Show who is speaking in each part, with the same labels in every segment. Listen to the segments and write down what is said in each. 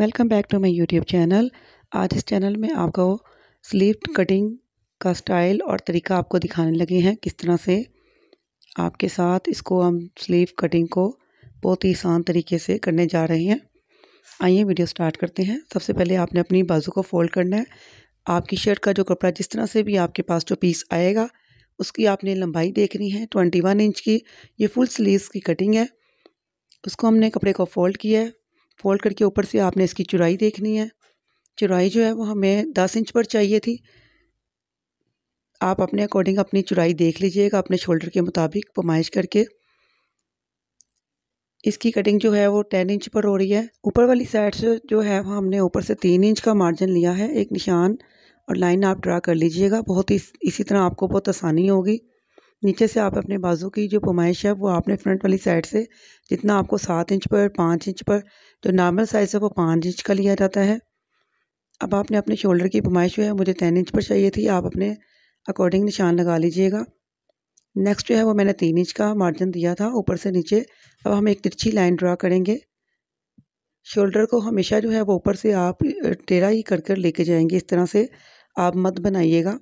Speaker 1: welcome back to my YouTube channel आज इस channel में आपको स्लीव कटिंग का स्टाइल और तरीका आपको दिखाने लगे हैं किस तरह से आपके साथ इसको हम स्लीव कटिंग को बहुत ही आसान तरीके से करने जा रहे हैं आइए वीडियो स्टार्ट करते हैं सबसे पहले आपने अपनी बाजू को फोल्ड करना है आपकी शर्ट का जो कपड़ा जिस तरह से भी आपके पास जो पीस आएगा उसकी आपने लंबाई देखनी है ट्वेंटी वन इंच की ये फुल स्लीव की कटिंग है उसको हमने कपड़े को फोल्ड किया है फोल्ड करके ऊपर से आपने इसकी चुराई देखनी है चुराई जो है वो हमें दस इंच पर चाहिए थी आप अपने अकॉर्डिंग अपनी चुराई देख लीजिएगा अपने शोल्डर के मुताबिक पमाइश करके इसकी कटिंग जो है वो टेन इंच पर हो रही है ऊपर वाली साइड से जो है वो हमने ऊपर से तीन इंच का मार्जिन लिया है एक निशान और लाइन आप ड्रा कर लीजिएगा बहुत इस, इसी तरह आपको बहुत आसानी होगी नीचे से आप अपने बाजू की जो पुमाइश है वो आपने फ्रंट वाली साइड से जितना आपको सात इंच पर पाँच इंच पर जो नॉर्मल साइज़ है वो पाँच इंच का लिया जाता है अब आपने अपने शोल्डर की पुमाइश जो है मुझे तीन इंच पर चाहिए थी आप अपने अकॉर्डिंग निशान लगा लीजिएगा नेक्स्ट जो है वो मैंने तीन इंच का मार्जिन दिया था ऊपर से नीचे अब हम एक तिरछी लाइन ड्रा करेंगे शोल्डर को हमेशा जो है वो ऊपर से आप टेढ़ा ही कर कर लेके जाएंगे इस तरह से आप मत बनाइएगा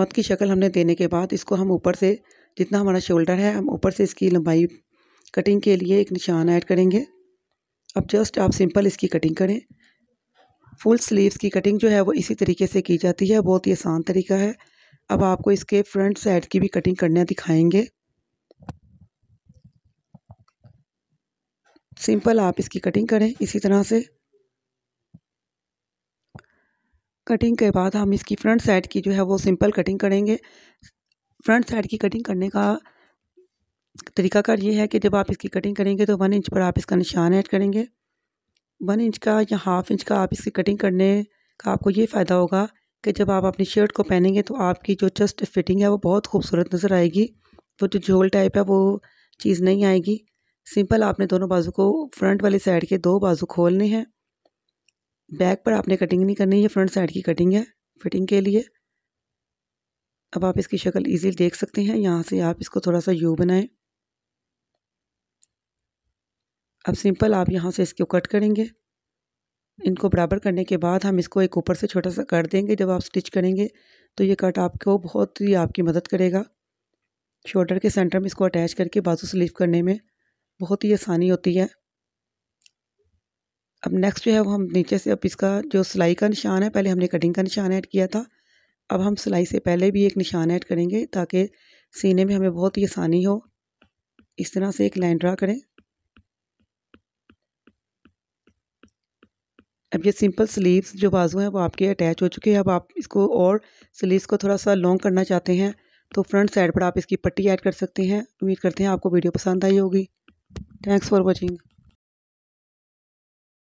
Speaker 1: मत की शक्ल हमने देने के बाद इसको हम ऊपर से जितना हमारा शोल्डर है हम ऊपर से इसकी लंबाई कटिंग के लिए एक निशान ऐड करेंगे अब जस्ट आप सिंपल इसकी कटिंग करें फुल स्लीव्स की कटिंग जो है वो इसी तरीके से की जाती है बहुत ही आसान तरीका है अब आपको इसके फ्रंट साइड की भी कटिंग करना दिखाएंगे सिंपल आप इसकी कटिंग करें इसी तरह से कटिंग के बाद हम इसकी फ्रंट साइड की जो है वो सिंपल कटिंग करेंगे फ्रंट साइड की कटिंग करने का तरीकाकार ये है कि जब आप इसकी कटिंग करेंगे तो वन इंच पर आप इसका निशान ऐड करेंगे वन इंच का या हाफ इंच का आप इसकी कटिंग करने का आपको ये फ़ायदा होगा कि जब आप अपनी शर्ट को पहनेंगे तो आपकी जो चस्ट फिटिंग है वो बहुत खूबसूरत नज़र आएगी वो जो झोल टाइप है वो चीज़ नहीं आएगी सिंपल आपने दोनों बाजू को फ्रंट वाली साइड के दो बाजू खोलने हैं बैक पर आपने कटिंग नहीं करनी ये फ्रंट साइड की कटिंग है फिटिंग के लिए अब आप इसकी शक्ल इजीली देख सकते हैं यहाँ से आप इसको थोड़ा सा यू बनाएं अब सिंपल आप यहाँ से इसको कट करेंगे इनको बराबर करने के बाद हम इसको एक ऊपर से छोटा सा कट देंगे जब आप स्टिच करेंगे तो ये कट आपको बहुत ही आपकी मदद करेगा शोल्डर के सेंटर में इसको अटैच करके बाजू स्लीव करने में बहुत ही आसानी होती है अब नेक्स्ट जो है वो हम नीचे से अब इसका जो सिलाई का निशान है पहले हमने कटिंग का निशान ऐड किया था अब हम सिलाई से पहले भी एक निशान ऐड करेंगे ताकि सीने में हमें बहुत ही आसानी हो इस तरह से एक लाइन ड्रा करें अब ये सिंपल स्लीव्स जो बाजू हैं वो आपके अटैच हो चुके हैं अब आप इसको और स्लीव्स को थोड़ा सा लॉन्ग करना चाहते हैं तो फ्रंट साइड पर आप इसकी पट्टी ऐड कर सकते हैं उम्मीद करते हैं आपको वीडियो पसंद आई होगी थैंक्स फॉर वॉचिंग